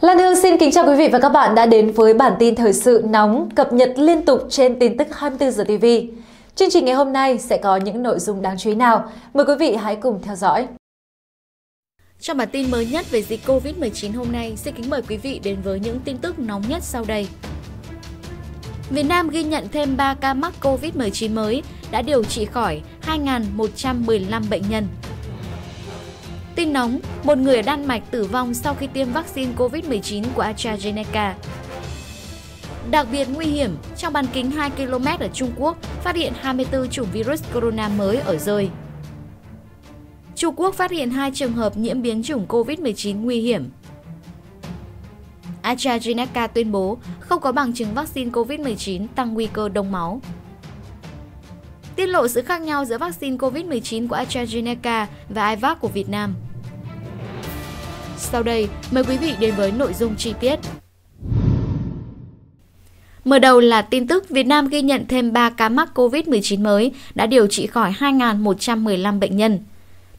Lan Hương xin kính chào quý vị và các bạn đã đến với bản tin thời sự nóng cập nhật liên tục trên tin tức 24 giờ TV. Chương trình ngày hôm nay sẽ có những nội dung đáng chú ý nào? Mời quý vị hãy cùng theo dõi. Trong bản tin mới nhất về dịch COVID-19 hôm nay, xin kính mời quý vị đến với những tin tức nóng nhất sau đây. Việt Nam ghi nhận thêm 3 ca mắc COVID-19 mới, đã điều trị khỏi 2.115 bệnh nhân. Tin nóng, một người ở Đan Mạch tử vong sau khi tiêm vaccine COVID-19 của AstraZeneca. Đặc biệt nguy hiểm, trong bán kính 2 km ở Trung Quốc phát hiện 24 chủng virus corona mới ở rơi. Trung Quốc phát hiện hai trường hợp nhiễm biến chủng COVID-19 nguy hiểm. AstraZeneca tuyên bố không có bằng chứng vaccine COVID-19 tăng nguy cơ đông máu. Tiết lộ sự khác nhau giữa vaccine COVID-19 của AstraZeneca và IVAC của Việt Nam – sau đây, mời quý vị đến với nội dung chi tiết. Mở đầu là tin tức Việt Nam ghi nhận thêm 3 ca mắc COVID-19 mới, đã điều trị khỏi 2.115 bệnh nhân.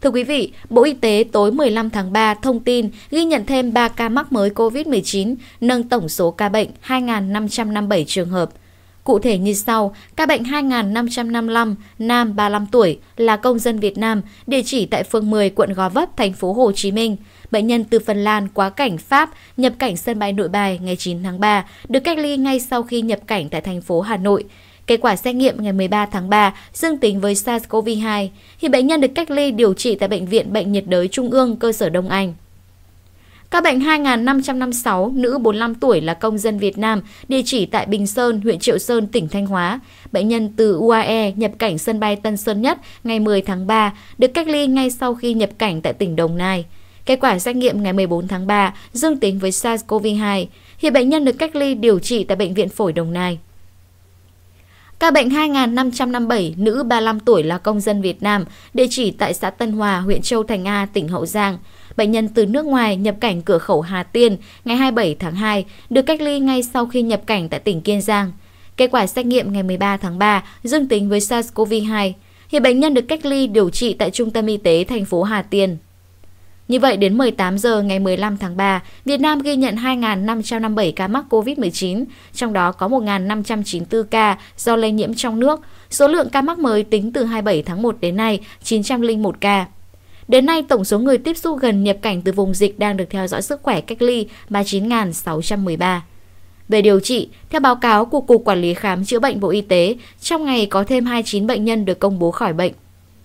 Thưa quý vị, Bộ Y tế tối 15 tháng 3 thông tin ghi nhận thêm 3 ca mắc mới COVID-19, nâng tổng số ca bệnh 2.557 trường hợp. Cụ thể như sau, ca bệnh 2555, nam 35 tuổi, là công dân Việt Nam, địa chỉ tại phường 10, quận Gò Vấp, thành phố Hồ Chí Minh. Bệnh nhân từ Phần Lan quá cảnh Pháp nhập cảnh sân bay nội bài ngày 9 tháng 3, được cách ly ngay sau khi nhập cảnh tại thành phố Hà Nội. Kết quả xét nghiệm ngày 13 tháng 3 dương tính với SARS-CoV-2. Hiện bệnh nhân được cách ly điều trị tại Bệnh viện Bệnh nhiệt đới Trung ương cơ sở Đông Anh. Ca bệnh 2556, nữ 45 tuổi là công dân Việt Nam, địa chỉ tại Bình Sơn, huyện Triệu Sơn, tỉnh Thanh Hóa. Bệnh nhân từ UAE nhập cảnh sân bay Tân Sơn Nhất ngày 10 tháng 3, được cách ly ngay sau khi nhập cảnh tại tỉnh Đồng Nai. Kết quả xét nghiệm ngày 14 tháng 3 dương tính với SARS-CoV-2. Hiện bệnh nhân được cách ly điều trị tại Bệnh viện Phổi Đồng Nai. Ca bệnh 2557, nữ 35 tuổi là công dân Việt Nam, địa chỉ tại xã Tân Hòa, huyện Châu Thành A, tỉnh Hậu Giang. Bệnh nhân từ nước ngoài nhập cảnh cửa khẩu Hà Tiên ngày 27 tháng 2, được cách ly ngay sau khi nhập cảnh tại tỉnh Kiên Giang. Kết quả xét nghiệm ngày 13 tháng 3 dương tính với SARS-CoV-2. Hiện bệnh nhân được cách ly điều trị tại Trung tâm Y tế thành phố Hà Tiên. Như vậy, đến 18 giờ ngày 15 tháng 3, Việt Nam ghi nhận 2.557 ca mắc COVID-19, trong đó có 1.594 ca do lây nhiễm trong nước. Số lượng ca mắc mới tính từ 27 tháng 1 đến nay 901 ca. Đến nay, tổng số người tiếp xúc gần nhập cảnh từ vùng dịch đang được theo dõi sức khỏe cách ly 39.613. Về điều trị, theo báo cáo của Cục Quản lý Khám chữa bệnh Bộ Y tế, trong ngày có thêm 29 bệnh nhân được công bố khỏi bệnh.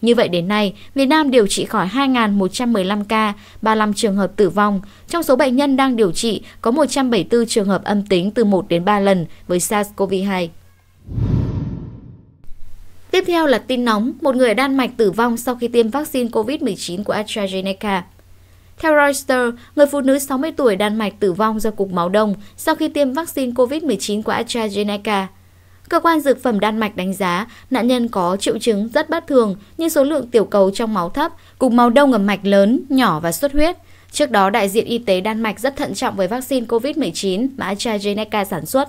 Như vậy đến nay, Việt Nam điều trị khỏi 2.115 ca, 35 trường hợp tử vong. Trong số bệnh nhân đang điều trị có 174 trường hợp âm tính từ 1 đến 3 lần với SARS-CoV-2. Tiếp theo là tin nóng, một người Đan Mạch tử vong sau khi tiêm vaccine COVID-19 của AstraZeneca. Theo Reuters, người phụ nữ 60 tuổi Đan Mạch tử vong do cục máu đông sau khi tiêm vaccine COVID-19 của AstraZeneca. Cơ quan dược phẩm Đan Mạch đánh giá nạn nhân có triệu chứng rất bất thường như số lượng tiểu cầu trong máu thấp, cục máu đông ở mạch lớn, nhỏ và xuất huyết. Trước đó, đại diện y tế Đan Mạch rất thận trọng với vaccine COVID-19 mà AstraZeneca sản xuất.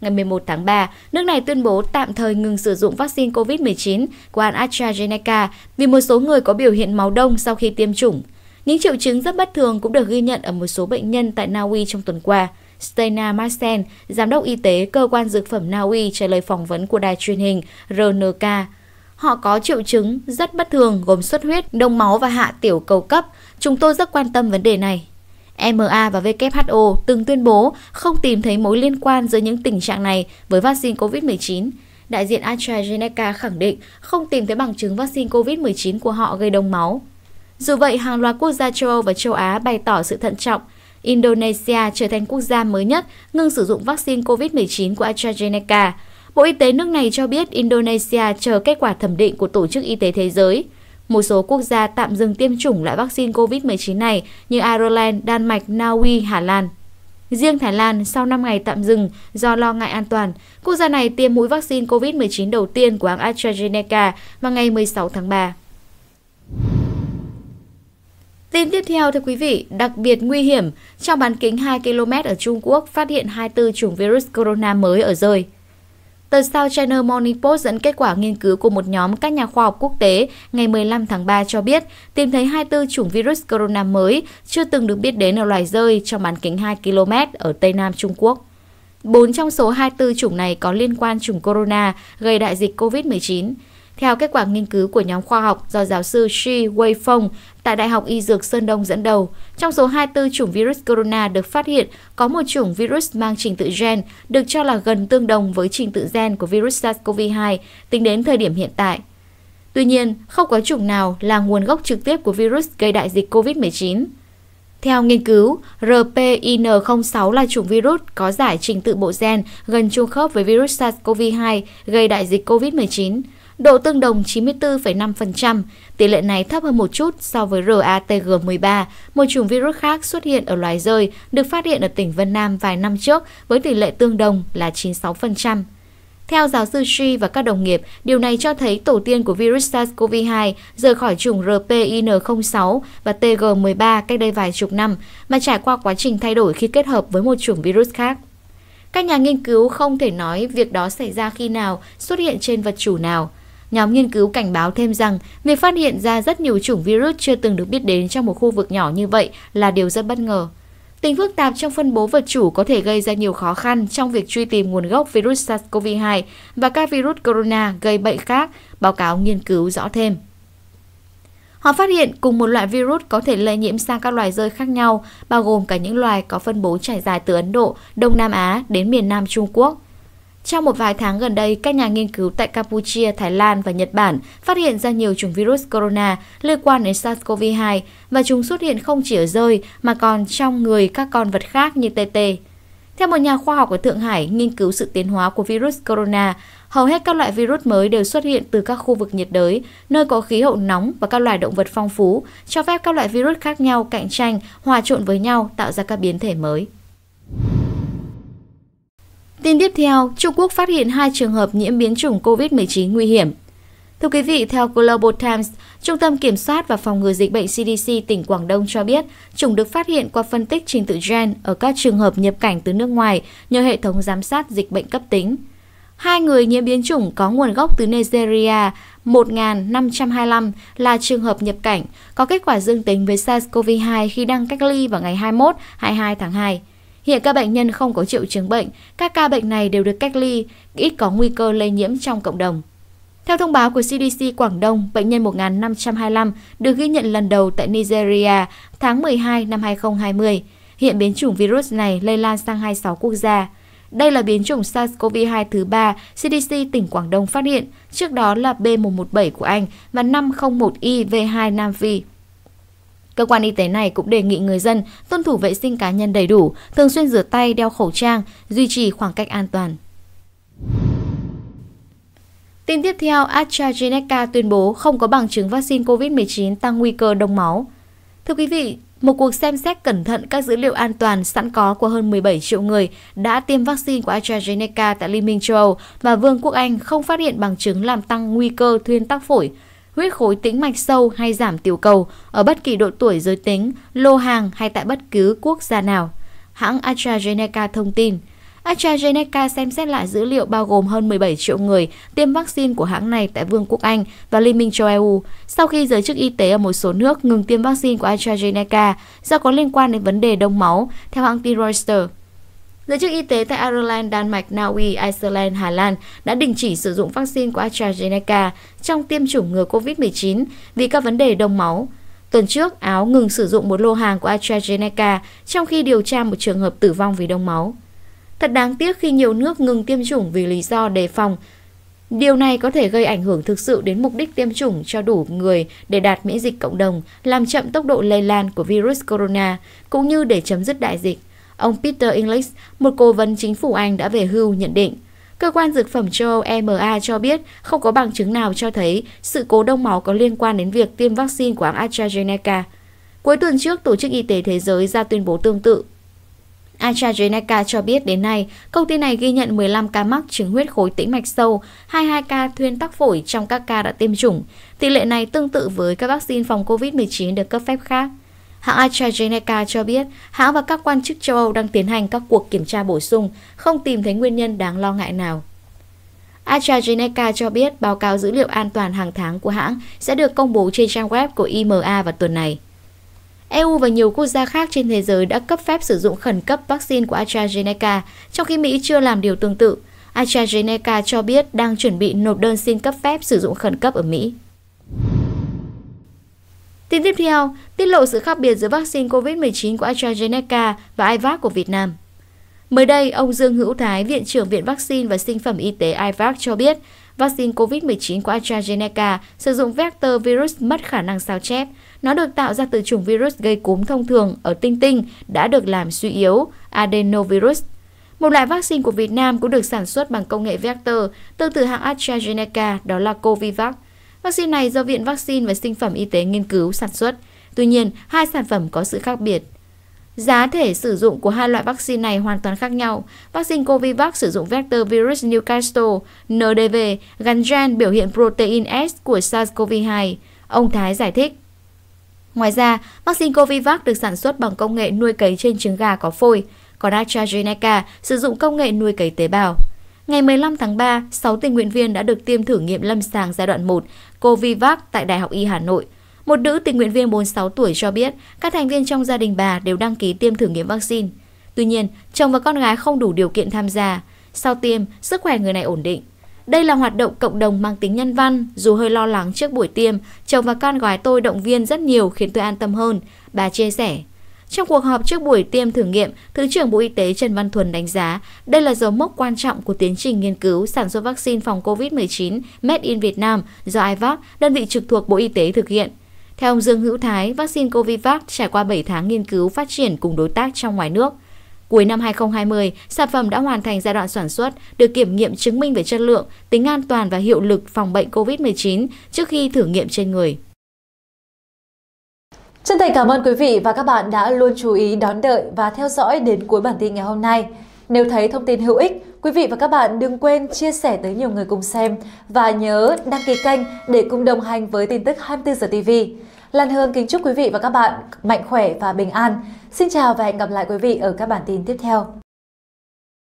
Ngày 11 tháng 3, nước này tuyên bố tạm thời ngừng sử dụng vaccine COVID-19 của AstraZeneca vì một số người có biểu hiện máu đông sau khi tiêm chủng. Những triệu chứng rất bất thường cũng được ghi nhận ở một số bệnh nhân tại Na Uy trong tuần qua. Stena Marsen, giám đốc y tế cơ quan dược phẩm Na Uy trả lời phỏng vấn của đài truyền hình RNK. Họ có triệu chứng rất bất thường gồm xuất huyết, đông máu và hạ tiểu cầu cấp. Chúng tôi rất quan tâm vấn đề này. EMA và WHO từng tuyên bố không tìm thấy mối liên quan giữa những tình trạng này với vaccine COVID-19. Đại diện AstraZeneca khẳng định không tìm thấy bằng chứng vaccine COVID-19 của họ gây đông máu. Dù vậy, hàng loạt quốc gia châu Âu và châu Á bày tỏ sự thận trọng Indonesia trở thành quốc gia mới nhất ngừng sử dụng vaccine COVID-19 của AstraZeneca. Bộ Y tế nước này cho biết Indonesia chờ kết quả thẩm định của Tổ chức Y tế Thế giới. Một số quốc gia tạm dừng tiêm chủng loại vaccine COVID-19 này như Ireland, Đan Mạch, Na Uy, Hà Lan. Riêng Thái Lan, sau 5 ngày tạm dừng do lo ngại an toàn, quốc gia này tiêm mũi vaccine COVID-19 đầu tiên của hãng AstraZeneca vào ngày 16 tháng 3. Tin tiếp theo thưa quý vị, đặc biệt nguy hiểm, trong bán kính 2 km ở Trung Quốc phát hiện 24 chủng virus corona mới ở rơi. Tờ South China Morning Post dẫn kết quả nghiên cứu của một nhóm các nhà khoa học quốc tế ngày 15 tháng 3 cho biết tìm thấy 24 chủng virus corona mới chưa từng được biết đến ở loài rơi trong bán kính 2 km ở Tây Nam Trung Quốc. Bốn trong số 24 chủng này có liên quan chủng corona gây đại dịch COVID-19. Theo kết quả nghiên cứu của nhóm khoa học do giáo sư Shi Weifeng tại Đại học Y Dược Sơn Đông dẫn đầu. Trong số 24 chủng virus corona được phát hiện, có một chủng virus mang trình tự gen được cho là gần tương đồng với trình tự gen của virus SARS-CoV-2 tính đến thời điểm hiện tại. Tuy nhiên, không có chủng nào là nguồn gốc trực tiếp của virus gây đại dịch COVID-19. Theo nghiên cứu, RPIN06 là chủng virus có giải trình tự bộ gen gần chung khớp với virus SARS-CoV-2 gây đại dịch COVID-19 độ tương đồng 94,5%, tỷ lệ này thấp hơn một chút so với RATG13, một chủng virus khác xuất hiện ở loài rơi được phát hiện ở tỉnh Vân Nam vài năm trước với tỷ lệ tương đồng là 96%. Theo giáo sư Shi và các đồng nghiệp, điều này cho thấy tổ tiên của virus SARS-CoV-2 rời khỏi chủng RPIN06 và TG13 cách đây vài chục năm, mà trải qua quá trình thay đổi khi kết hợp với một chủng virus khác. Các nhà nghiên cứu không thể nói việc đó xảy ra khi nào, xuất hiện trên vật chủ nào. Nhóm nghiên cứu cảnh báo thêm rằng việc phát hiện ra rất nhiều chủng virus chưa từng được biết đến trong một khu vực nhỏ như vậy là điều rất bất ngờ. Tình phức tạp trong phân bố vật chủ có thể gây ra nhiều khó khăn trong việc truy tìm nguồn gốc virus SARS-CoV-2 và các virus corona gây bệnh khác, báo cáo nghiên cứu rõ thêm. Họ phát hiện cùng một loại virus có thể lây nhiễm sang các loài rơi khác nhau, bao gồm cả những loài có phân bố trải dài từ Ấn Độ, Đông Nam Á đến miền Nam Trung Quốc. Trong một vài tháng gần đây, các nhà nghiên cứu tại Campuchia, Thái Lan và Nhật Bản phát hiện ra nhiều chủng virus corona liên quan đến SARS-CoV-2 và chúng xuất hiện không chỉ ở rơi mà còn trong người các con vật khác như TT. Theo một nhà khoa học ở Thượng Hải nghiên cứu sự tiến hóa của virus corona, hầu hết các loại virus mới đều xuất hiện từ các khu vực nhiệt đới, nơi có khí hậu nóng và các loài động vật phong phú, cho phép các loại virus khác nhau cạnh tranh, hòa trộn với nhau tạo ra các biến thể mới. Tin tiếp theo, Trung Quốc phát hiện hai trường hợp nhiễm biến chủng COVID-19 nguy hiểm. Thưa quý vị, theo Global Times, Trung tâm Kiểm soát và Phòng ngừa Dịch bệnh CDC tỉnh Quảng Đông cho biết, chủng được phát hiện qua phân tích trình tự gen ở các trường hợp nhập cảnh từ nước ngoài nhờ hệ thống giám sát dịch bệnh cấp tính. Hai người nhiễm biến chủng có nguồn gốc từ Nigeria, 1.525 là trường hợp nhập cảnh, có kết quả dương tính với SARS-CoV-2 khi đang cách ly vào ngày 21-22 tháng 2. Hiện các bệnh nhân không có triệu chứng bệnh, các ca bệnh này đều được cách ly, ít có nguy cơ lây nhiễm trong cộng đồng. Theo thông báo của CDC Quảng Đông, bệnh nhân 1525 được ghi nhận lần đầu tại Nigeria tháng 12 năm 2020. Hiện biến chủng virus này lây lan sang 26 quốc gia. Đây là biến chủng SARS-CoV-2 thứ ba CDC tỉnh Quảng Đông phát hiện, trước đó là B117 của Anh và 501 IV2 Nam Phi. Cơ quan y tế này cũng đề nghị người dân tuân thủ vệ sinh cá nhân đầy đủ, thường xuyên rửa tay, đeo khẩu trang, duy trì khoảng cách an toàn. Tin tiếp theo, AstraZeneca tuyên bố không có bằng chứng vaccine COVID-19 tăng nguy cơ đông máu. Thưa quý vị, một cuộc xem xét cẩn thận các dữ liệu an toàn sẵn có của hơn 17 triệu người đã tiêm vaccine của AstraZeneca tại Liên minh châu Âu và Vương quốc Anh không phát hiện bằng chứng làm tăng nguy cơ thuyên tắc phổi, huyết khối tĩnh mạch sâu hay giảm tiểu cầu ở bất kỳ độ tuổi giới tính, lô hàng hay tại bất cứ quốc gia nào. Hãng AstraZeneca thông tin, AstraZeneca xem xét lại dữ liệu bao gồm hơn 17 triệu người tiêm vaccine của hãng này tại Vương quốc Anh và Liên minh châu Âu sau khi giới chức y tế ở một số nước ngừng tiêm vaccine của AstraZeneca do có liên quan đến vấn đề đông máu, theo hãng tin Reuters. Giới chức y tế tại Ireland, Đan Mạch, Na Uy, Iceland, Hà Lan đã đình chỉ sử dụng vaccine của AstraZeneca trong tiêm chủng ngừa COVID-19 vì các vấn đề đông máu. Tuần trước, Áo ngừng sử dụng một lô hàng của AstraZeneca trong khi điều tra một trường hợp tử vong vì đông máu. Thật đáng tiếc khi nhiều nước ngừng tiêm chủng vì lý do đề phòng. Điều này có thể gây ảnh hưởng thực sự đến mục đích tiêm chủng cho đủ người để đạt miễn dịch cộng đồng, làm chậm tốc độ lây lan của virus corona, cũng như để chấm dứt đại dịch. Ông Peter English, một cố vấn chính phủ Anh đã về hưu nhận định, Cơ quan Dược phẩm châu Âu EMA cho biết không có bằng chứng nào cho thấy sự cố đông máu có liên quan đến việc tiêm vaccine của hãng AstraZeneca. Cuối tuần trước, Tổ chức Y tế Thế giới ra tuyên bố tương tự. AstraZeneca cho biết đến nay, công ty này ghi nhận 15 ca mắc chứng huyết khối tĩnh mạch sâu, 22 ca thuyên tắc phổi trong các ca đã tiêm chủng. Tỷ lệ này tương tự với các vaccine phòng COVID-19 được cấp phép khác. Hãng AstraZeneca cho biết hãng và các quan chức châu Âu đang tiến hành các cuộc kiểm tra bổ sung, không tìm thấy nguyên nhân đáng lo ngại nào. AstraZeneca cho biết báo cáo dữ liệu an toàn hàng tháng của hãng sẽ được công bố trên trang web của IMA vào tuần này. EU và nhiều quốc gia khác trên thế giới đã cấp phép sử dụng khẩn cấp vaccine của AstraZeneca, trong khi Mỹ chưa làm điều tương tự. AstraZeneca cho biết đang chuẩn bị nộp đơn xin cấp phép sử dụng khẩn cấp ở Mỹ. Tin tiếp theo, tiết lộ sự khác biệt giữa vaccine COVID-19 của AstraZeneca và IVAC của Việt Nam. Mới đây, ông Dương Hữu Thái, Viện trưởng Viện Vaccine và Sinh phẩm Y tế IVAC cho biết, vaccine COVID-19 của AstraZeneca sử dụng vector virus mất khả năng sao chép. Nó được tạo ra từ chủng virus gây cúm thông thường ở tinh tinh đã được làm suy yếu, adenovirus. Một loại vaccine của Việt Nam cũng được sản xuất bằng công nghệ vector, tương tự hãng AstraZeneca đó là Covivac. Vaccine này do Viện Vaccine và Sinh phẩm Y tế nghiên cứu sản xuất. Tuy nhiên, hai sản phẩm có sự khác biệt. Giá thể sử dụng của hai loại vaccine này hoàn toàn khác nhau. Vaccine Covivac sử dụng vector virus Newcastle, NDV, gắn gen biểu hiện protein S của SARS-CoV-2. Ông Thái giải thích. Ngoài ra, vaccine Covivac được sản xuất bằng công nghệ nuôi cấy trên trứng gà có phôi, còn AstraZeneca sử dụng công nghệ nuôi cấy tế bào. Ngày 15 tháng 3, 6 tình nguyện viên đã được tiêm thử nghiệm lâm sàng giai đoạn 1 Covivac tại Đại học Y Hà Nội. Một nữ tình nguyện viên 46 tuổi cho biết các thành viên trong gia đình bà đều đăng ký tiêm thử nghiệm vaccine. Tuy nhiên, chồng và con gái không đủ điều kiện tham gia. Sau tiêm, sức khỏe người này ổn định. Đây là hoạt động cộng đồng mang tính nhân văn, dù hơi lo lắng trước buổi tiêm, chồng và con gái tôi động viên rất nhiều khiến tôi an tâm hơn, bà chia sẻ. Trong cuộc họp trước buổi tiêm thử nghiệm, Thứ trưởng Bộ Y tế Trần Văn Thuần đánh giá đây là dấu mốc quan trọng của tiến trình nghiên cứu sản xuất vaccine phòng COVID-19 Made in nam do IVAC, đơn vị trực thuộc Bộ Y tế thực hiện. Theo ông Dương Hữu Thái, vaccine covid vac trải qua 7 tháng nghiên cứu phát triển cùng đối tác trong ngoài nước. Cuối năm 2020, sản phẩm đã hoàn thành giai đoạn sản xuất, được kiểm nghiệm chứng minh về chất lượng, tính an toàn và hiệu lực phòng bệnh COVID-19 trước khi thử nghiệm trên người. Chân thành cảm ơn quý vị và các bạn đã luôn chú ý đón đợi và theo dõi đến cuối bản tin ngày hôm nay. Nếu thấy thông tin hữu ích, quý vị và các bạn đừng quên chia sẻ tới nhiều người cùng xem và nhớ đăng ký kênh để cùng đồng hành với tin tức 24 giờ TV. Lan Hương kính chúc quý vị và các bạn mạnh khỏe và bình an. Xin chào và hẹn gặp lại quý vị ở các bản tin tiếp theo.